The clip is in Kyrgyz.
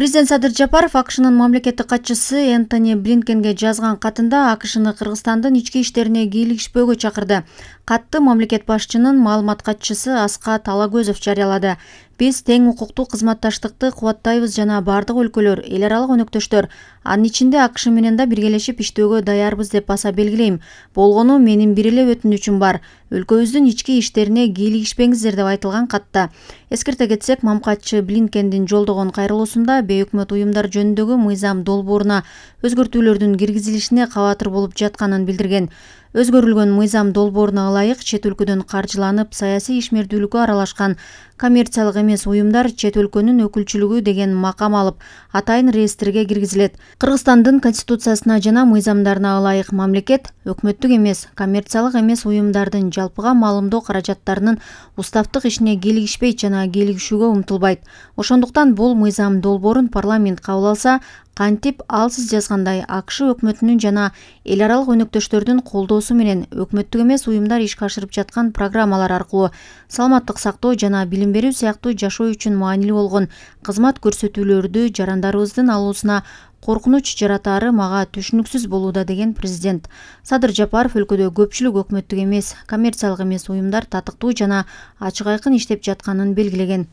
президент садыр жапаров акшнын мамлекеттик катчысы энтони блинкенге жазган катында акшны кыргызстандын ички иштерине кийлигишпөөгө чакырды катты мамлекет башчынын маалымат катчысы аскат алагөзов жарыялады биз тең укуктук кызматташтыкты кубаттайбыз жана баардык өлкөлөр эл аралык өнөктөштөр анын ичинде акш менен да биргелешип иштөөгө даярбыз деп баса белгилейм болгону менин бир эле өтүнүчүм бар өлкөбүздүн ички иштерине кийлигишпеңиздер деп айтылган катта эскерте кетсек мамкатчы блинкендин жолдогон кайрылуусунда бейөкмөт уюмдар жөнүндөгү мыйзам долбооруна өзгөртүүлөрдүн киргизилишине кабатыр болуп жатканын билдирген өзгөрүлгөн мыйзам долбооруна ылайык чет өлкөдөн каржыланып саясий ишмердүүлүккө аралашкан коммерциялык эмес уюмдар чет өлкөнүн өкүлчүлүгү деген макам алып атайын реестрге киргизилет кыргызстандын конституциясына жана мыйзамдарына ылайык мамлекет өкмөттүк эмес коммерциялык эмес уюмдардын жалпыга маалымдоо каражаттарынын уставдык ишине кийлигишпейт жана кийлигишүүгө умтулбайт ошондуктан бул мыйзам долбоорун парламент кабыл алса кантип ал сиз жазгандай акш өкмөтүнүн жана эл аралык өнөктөштөрдүн колдоосу менен өкмөттүк эмес уюмдар ишке ашырып жаткан программалар аркылуу саламаттык сактоо жана билим берүү сыяктуу жашоо үчүн маанилүү болгон кызмат көрсөтүүлөрдү жарандарыбыздын алуусуна коркунуч жаратаары мага түшүнүксүз болууда деген президент садыр жапаров өлкөдө көпчүлүк өкмөттүк эмес коммерциялык эмес уюмдар татыктуу жана ачык айкын иштеп жатканын белгилеген